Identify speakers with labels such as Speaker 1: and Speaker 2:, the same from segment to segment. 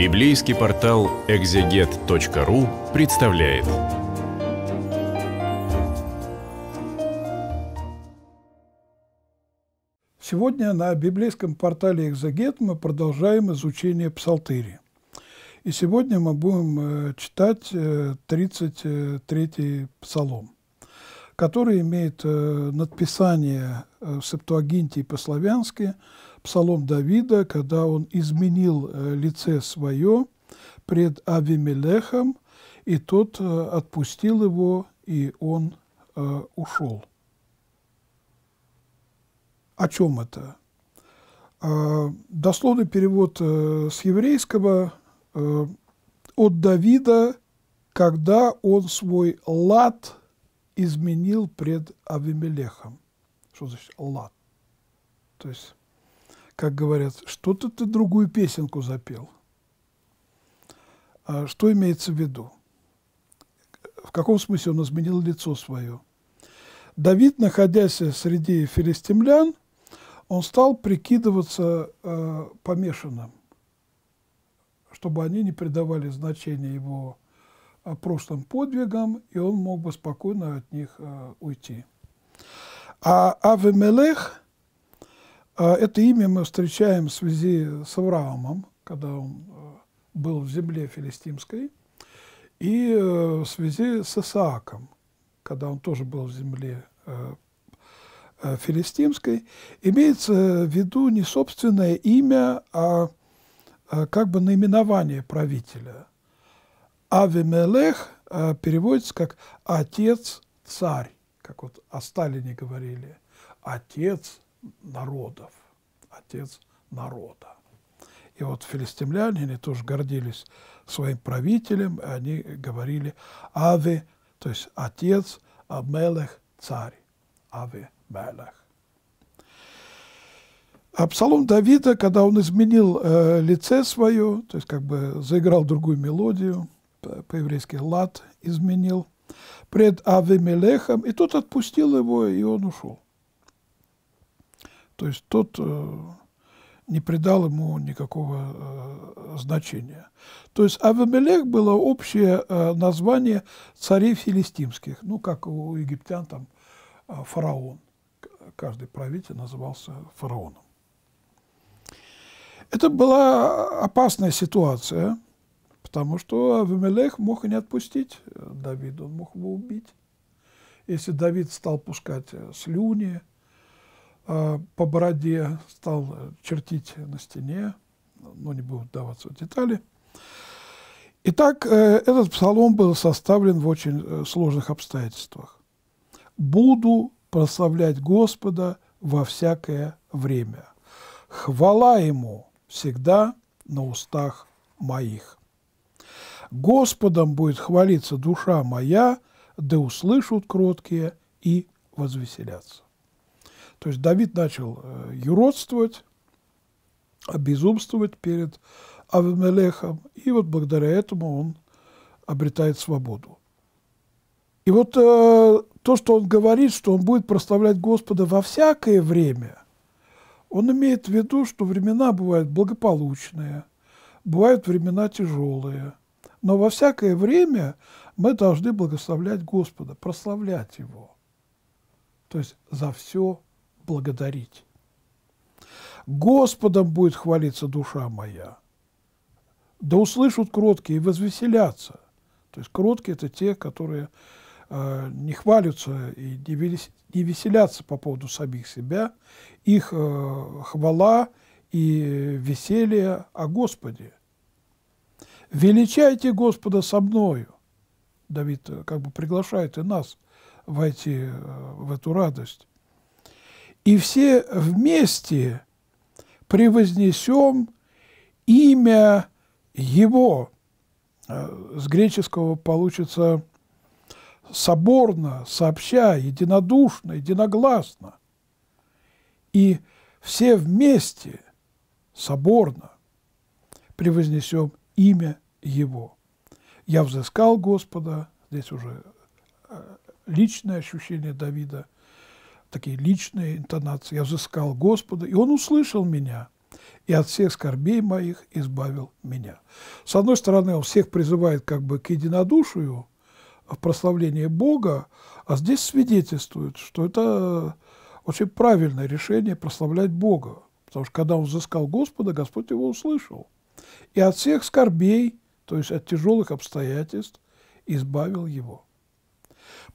Speaker 1: Библейский портал экзегет.ру представляет. Сегодня на библейском портале «Экзегет» мы продолжаем изучение Псалтыри. И сегодня мы будем э, читать 33-й э, псалом, который имеет э, надписание в Септуагинте и по-славянски – псалом Давида, когда он изменил э, лице свое пред Авимелехом, и тот э, отпустил его, и он э, ушел. О чем это? А, дословный перевод с еврейского от Давида, когда он свой лад изменил пред Авимелехом. Что значит лад? То есть как говорят, что-то ты другую песенку запел. А что имеется в виду? В каком смысле он изменил лицо свое? Давид, находясь среди филистимлян, он стал прикидываться э, помешанным, чтобы они не придавали значения его э, прошлым подвигам, и он мог бы спокойно от них э, уйти. А Авимелех – а это имя мы встречаем в связи с Авраамом, когда он э, был в земле филистимской, и э, в связи с Исааком, когда он тоже был в земле э, филистимской, имеется в виду не собственное имя, а как бы наименование правителя. Авимелех переводится как «отец-царь», как вот о Сталине говорили. «Отец-царь» народов, отец народа. И вот филистимляне, они тоже гордились своим правителем, и они говорили «Аве», то есть «Отец», «Амелех», «Царь», «Аве», «Мелех». А псалом Давида, когда он изменил э, лице свое, то есть как бы заиграл другую мелодию, по-еврейски лад изменил, пред Мелехом, и тот отпустил его, и он ушел. То есть тот э, не придал ему никакого э, значения. То есть Авимелех было общее э, название царей филистимских, ну, как у египтян там фараон. Каждый правитель назывался фараоном. Это была опасная ситуация, потому что Авимелех мог и не отпустить Давида, он мог его убить. Если Давид стал пускать слюни, а, по бороде стал э, чертить на стене, но не буду вдаваться в детали. Итак, э, этот псалом был составлен в очень э, сложных обстоятельствах. «Буду прославлять Господа во всякое время. Хвала Ему всегда на устах моих. Господом будет хвалиться душа моя, да услышат кроткие и возвеселятся». То есть Давид начал э, юродствовать, обезумствовать перед Авмелехом, и вот благодаря этому он обретает свободу. И вот э, то, что он говорит, что он будет прославлять Господа во всякое время, он имеет в виду, что времена бывают благополучные, бывают времена тяжелые, но во всякое время мы должны благословлять Господа, прославлять Его. То есть за все благодарить. Господом будет хвалиться душа моя. Да услышат кроткие и возвеселятся. То есть кроткие – это те, которые э, не хвалятся и не, веселятся по поводу самих себя. Их э, хвала и веселье о Господе. «Величайте Господа со мною». Давид э, как бы приглашает и нас войти э, в эту радость и все вместе превознесем имя Его. Э, с греческого получится соборно, сообща, единодушно, единогласно. И все вместе, соборно, превознесем имя Его. Я взыскал Господа, здесь уже э, личное ощущение Давида – такие личные интонации. Я взыскал Господа, и Он услышал меня, и от всех скорбей моих избавил меня. С одной стороны, Он всех призывает как бы к единодушию в прославлении Бога, а здесь свидетельствует, что это очень правильное решение прославлять Бога. Потому что когда он взыскал Господа, Господь его услышал. И от всех скорбей, то есть от тяжелых обстоятельств, избавил его.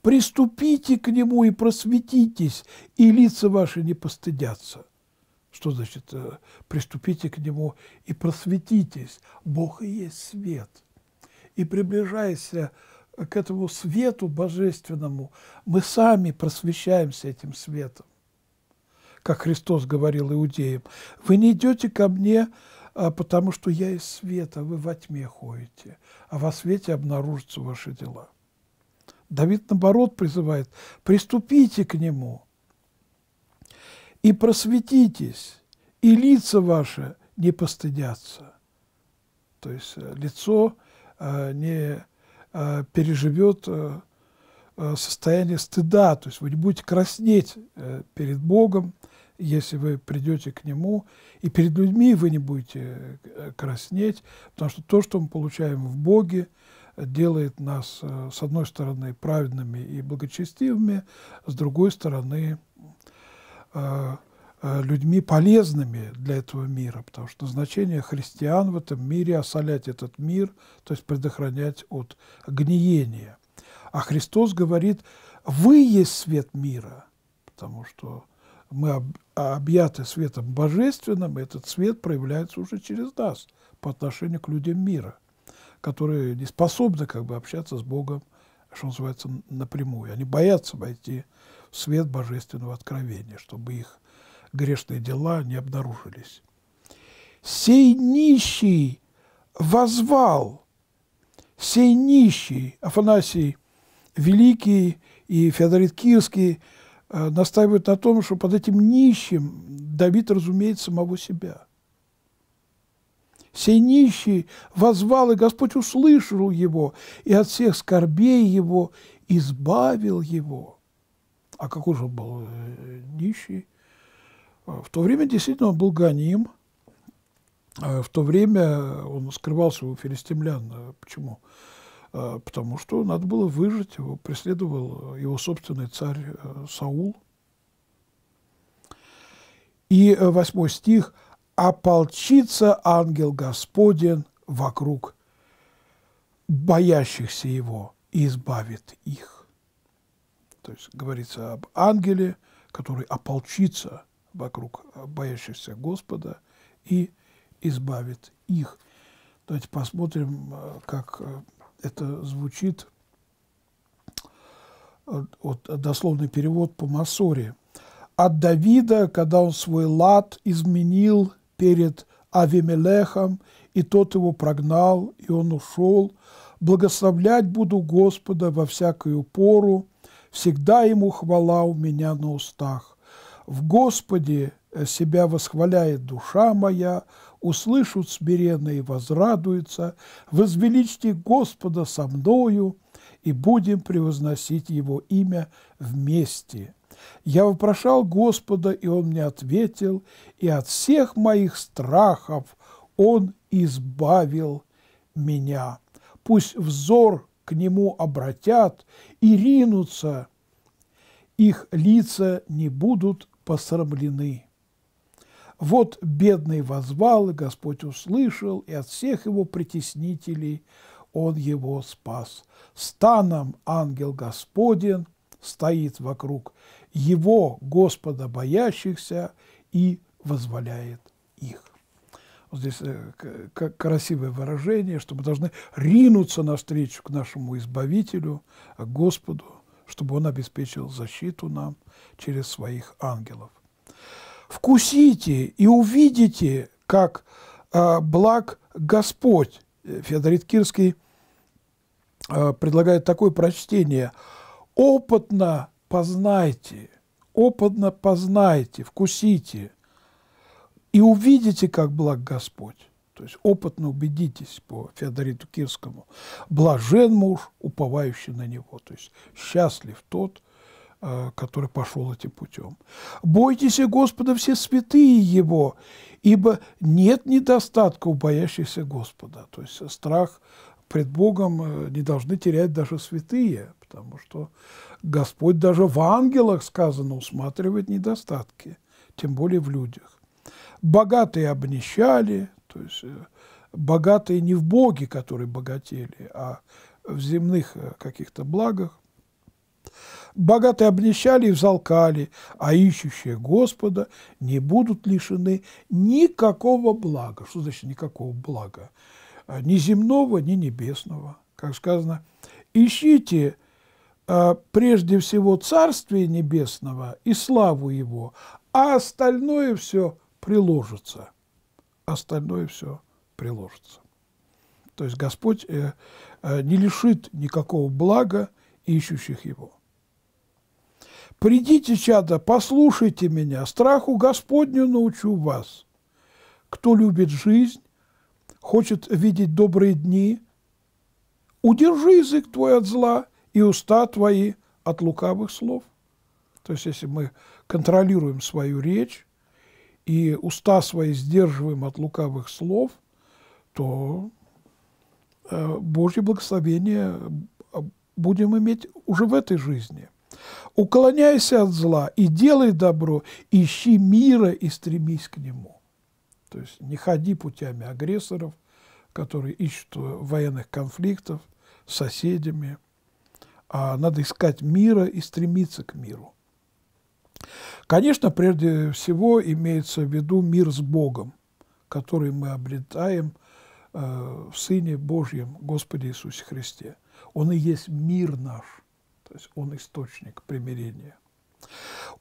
Speaker 1: Приступите к нему и просветитесь, и лица ваши не постыдятся. Что значит э, «приступите к нему и просветитесь»? Бог и есть свет. И приближаясь э, к этому свету божественному, мы сами просвещаемся этим светом. Как Христос говорил иудеям, «Вы не идете ко мне, а потому что я из света, вы во тьме ходите, а во свете обнаружатся ваши дела». Давид, наоборот, призывает, приступите к нему и просветитесь, и лица ваши не постыдятся. То есть э, лицо э, не э, переживет состояние стыда, то есть вы не будете краснеть перед Богом, если вы придете к Нему, и перед людьми вы не будете краснеть, потому что то, что мы получаем в Боге, делает нас, э, с одной стороны, праведными и благочестивыми, с другой стороны, э, э, людьми полезными для этого мира, потому что назначение христиан в этом мире – осолять этот мир, то есть предохранять от гниения. А Христос говорит, вы есть свет мира, потому что мы объяты светом божественным, и этот свет проявляется уже через нас по отношению к людям мира – которые не способны как бы общаться с Богом, что называется, напрямую. Они боятся войти в свет божественного откровения, чтобы их грешные дела не обнаружились. «Сей нищий возвал!» «Сей нищий» Афанасий Великий и Феодорит Кирский э, настаивают на том, что под этим нищим Давид разумеет самого себя сей нищий возвал, и Господь услышал его, и от всех скорбей его избавил его. А какой же был э, нищий? А, в то время действительно он был гоним, а, в то время он скрывался у филистимлян. А почему? Потому что надо было выжить, его преследовал его собственный царь э, Саул. И э, восьмой стих – ополчится ангел Господен вокруг боящихся его и избавит их. То есть говорится об ангеле, который ополчится вокруг боящихся Господа и избавит их. Давайте посмотрим, как э, это звучит. Э, вот дословный перевод по Масоре. От Давида, когда он свой лад изменил перед Авимелехом, и тот его прогнал, и он ушел. Благословлять буду Господа во всякую пору, всегда ему хвала у меня на устах. В Господе себя восхваляет душа моя, услышат смиренно и возрадуются, возвеличьте Господа со мною, и будем превозносить Его имя вместе. Я вопрошал Господа, и Он мне ответил, и от всех моих страхов Он избавил меня. Пусть взор к Нему обратят и ринутся, их лица не будут посрамлены. Вот бедный возвал, и Господь услышал, и от всех его притеснителей он его спас. Станом ангел Господен стоит вокруг его, Господа боящихся, и возволяет их. Вот здесь э, красивое выражение, что мы должны ринуться навстречу к нашему Избавителю, а Господу, чтобы Он обеспечил защиту нам через своих ангелов. «Вкусите и увидите, как а, благ Господь». Феодорит Кирский а, предлагает такое прочтение. «Опытно познайте, опытно познайте, вкусите, и увидите, как благ Господь. То есть опытно убедитесь по Феодориту Кирскому. Блажен муж, уповающий на него. То есть счастлив тот, а, который пошел этим путем. «Бойтесь Господа все святые Его, ибо нет недостатка у боящихся Господа». То есть страх пред Богом э, не должны терять даже святые, потому что Господь даже в ангелах, сказано, усматривает недостатки, тем более в людях. Богатые обнищали, то есть э, богатые не в Боге, которые богатели, а в земных э, каких-то благах. Богатые обнищали и взалкали, а ищущие Господа не будут лишены никакого блага. Что значит никакого блага? Э, ни земного, ни небесного. Как сказано, ищите Э, прежде всего Царствие Небесного и славу Его, а остальное все приложится. Остальное все приложится. То есть Господь э, э, не лишит никакого блага ищущих Его. «Придите, чада, послушайте меня, страху Господню научу вас. Кто любит жизнь, хочет видеть добрые дни, удержи язык твой от зла – и уста твои от лукавых слов. То есть если мы контролируем свою речь и уста свои сдерживаем от лукавых слов, то э, Божье благословение э, будем иметь уже в этой жизни. Уклоняйся от зла и делай добро, ищи мира и стремись к нему. То есть не ходи путями агрессоров, которые ищут э, военных конфликтов с соседями – а надо искать мира и стремиться к миру. Конечно, прежде всего имеется в виду мир с Богом, который мы обретаем э, в Сыне Божьем, Господе Иисусе Христе. Он и есть мир наш, то есть Он источник примирения.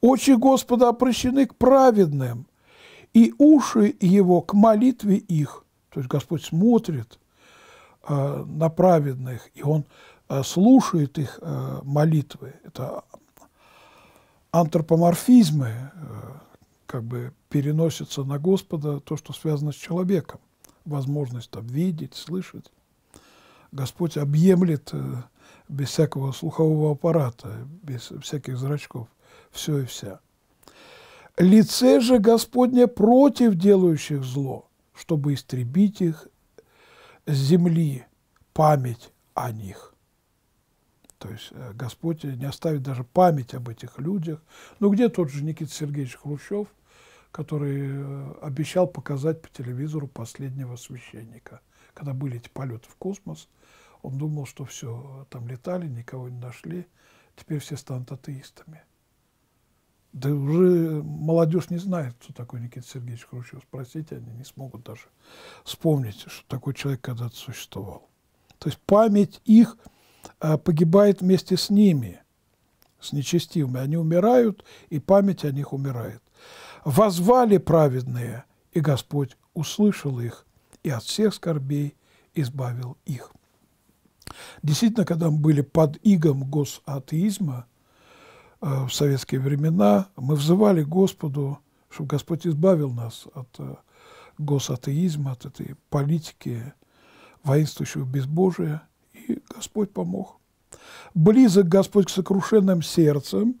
Speaker 1: Очи Господа обращены к праведным, и уши Его к молитве их. То есть Господь смотрит э, на праведных, и Он Э, слушает их э, молитвы. Это антропоморфизмы э, как бы переносятся на Господа то, что связано с человеком. Возможность там видеть, слышать. Господь объемлет без всякого слухового аппарата, без всяких зрачков, все и вся. «Лице же Господне против делающих зло, чтобы истребить их с земли память о них». То есть э, Господь не оставит даже память об этих людях. Ну где тот же Никита Сергеевич Хрущев, который э, обещал показать по телевизору последнего священника. Когда были эти полеты в космос, он думал, что все, там летали, никого не нашли, теперь все станут атеистами. Да уже молодежь не знает, кто такой Никита Сергеевич Хрущев. Спросите, они не смогут даже вспомнить, что такой человек когда-то существовал. То есть память их а, погибает вместе с ними, с нечестивыми. Они умирают, и память о них умирает. Возвали праведные, и Господь услышал их, и от всех скорбей избавил их. Действительно, когда мы были под игом госатеизма а, в советские времена, мы взывали Господу, чтобы Господь избавил нас от а, госатеизма, от этой политики воинствующего безбожия – и Господь помог. Близок Господь к сокрушенным сердцем,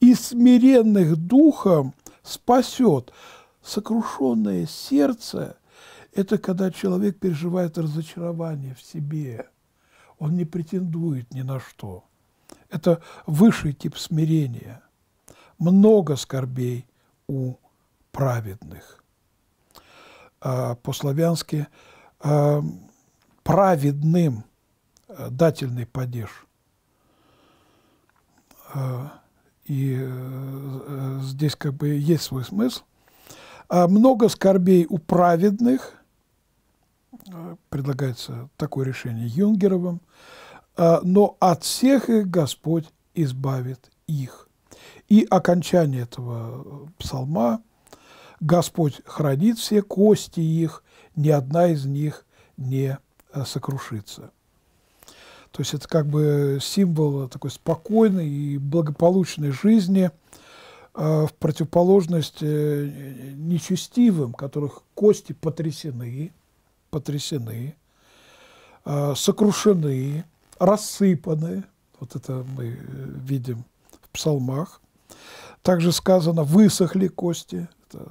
Speaker 1: и смиренных духом спасет. Сокрушенное сердце – это когда человек переживает разочарование в себе. Он не претендует ни на что. Это высший тип смирения. Много скорбей у праведных. А, по-славянски а, праведным – дательный падеж. А, и э, здесь как бы есть свой смысл. А много скорбей у праведных, э, предлагается такое решение Юнгеровым, а, но от всех их Господь избавит их. И окончание этого псалма «Господь хранит все кости их, ни одна из них не э, сокрушится». То есть это как бы символ такой спокойной и благополучной жизни а, в противоположность э, нечестивым, которых кости потрясены, потрясены, а, сокрушены, рассыпаны. Вот это мы э, видим в псалмах. Также сказано «высохли кости», это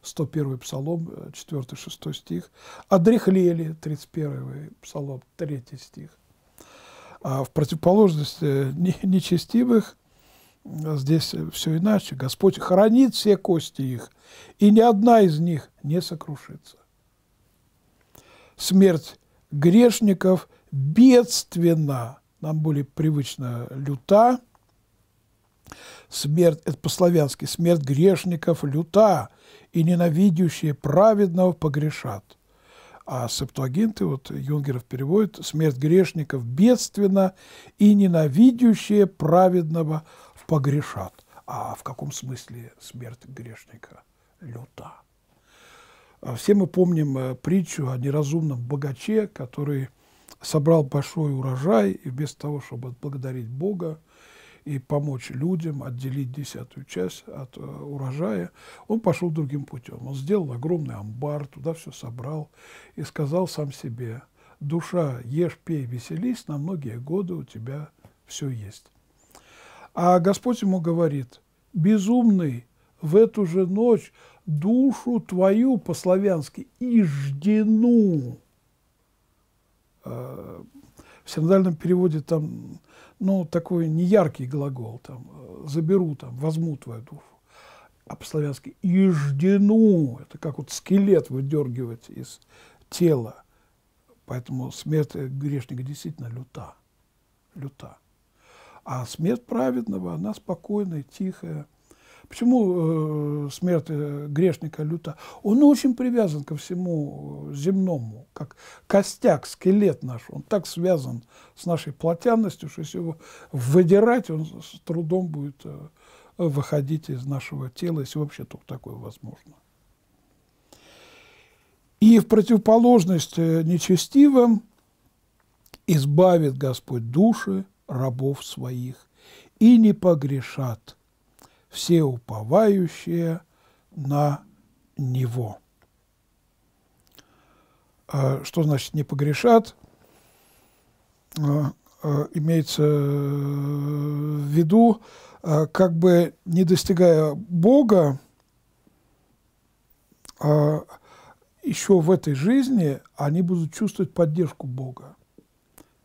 Speaker 1: 101 псалом, 4-6 э, стих, «одрехлели», 31 псалом, 3 стих – а в противоположность э, нечестивых здесь все иначе. Господь хранит все кости их, и ни одна из них не сокрушится. Смерть грешников бедственна. Нам более привычно люта. Смерть, это по-славянски, смерть грешников люта, и ненавидящие праведного погрешат. А септуагинты, вот Юнгеров переводит, смерть грешников бедственно и ненавидящие праведного погрешат. А в каком смысле смерть грешника? Люта. А все мы помним э, притчу о неразумном богаче, который собрал большой урожай, и вместо того, чтобы благодарить Бога, и помочь людям отделить десятую часть от э, урожая, он пошел другим путем. Он сделал огромный амбар, туда все собрал и сказал сам себе, душа, ешь, пей, веселись, на многие годы у тебя все есть. А Господь ему говорит, безумный, в эту же ночь душу твою, по-славянски, иждену". Э, в синодальном переводе там ну, такой неяркий глагол, там, э, заберу, там, возьму твою душу. А по-славянски «иждену» – это как вот скелет выдергивать из тела. Поэтому смерть э, грешника действительно люта, люта. А смерть праведного, она спокойная, тихая – Почему э, смерть э, грешника люта? Он очень привязан ко всему э, земному, как костяк, скелет наш. Он так связан с нашей плотянностью, что если его выдирать, он с трудом будет выходить из нашего тела, если вообще только такое возможно. И в противоположность нечестивым избавит Господь души рабов своих, и не погрешат – все уповающие на Него. А, что значит «не погрешат»? А, а, имеется э, в виду, как бы не достигая Бога, еще в этой жизни они будут чувствовать поддержку Бога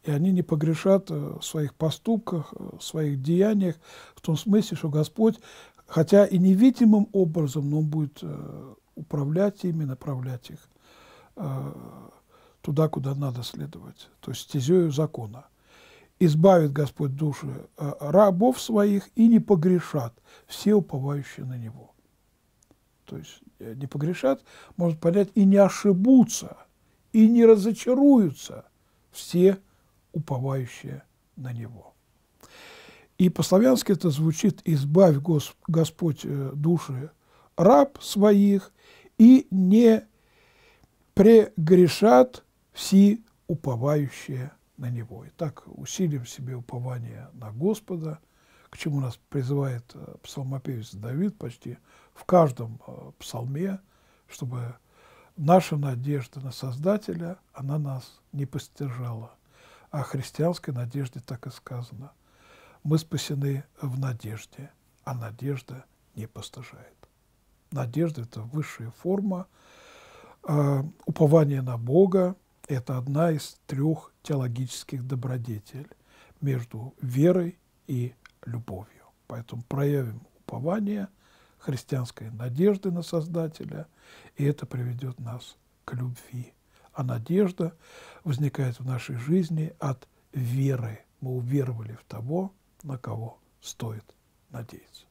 Speaker 1: и они не погрешат э, в своих поступках, э, в своих деяниях, в том смысле, что Господь, хотя и невидимым образом, но Он будет э, управлять ими, направлять их туда, куда надо следовать, то есть стезею закона. Избавит Господь души рабов своих и не погрешат все уповающие на Него. То есть не погрешат, может понять, и не ошибутся, и не разочаруются все уповающие на Него. И по-славянски это звучит «Избавь, Господь, э, души раб своих, и не прегрешат все уповающие на Него». Итак, усилим себе упование на Господа, к чему нас призывает э, псалмопевец Давид почти в каждом э, псалме, чтобы наша надежда на Создателя, она нас не постержала – о христианской надежде так и сказано. Мы спасены в надежде, а надежда не постажает. Надежда – это высшая форма, э, упование на Бога – это одна из трех теологических добродетель между верой и любовью. Поэтому проявим упование христианской надежды на Создателя, и это приведет нас к любви а надежда возникает в нашей жизни от веры. Мы уверовали в того, на кого стоит надеяться.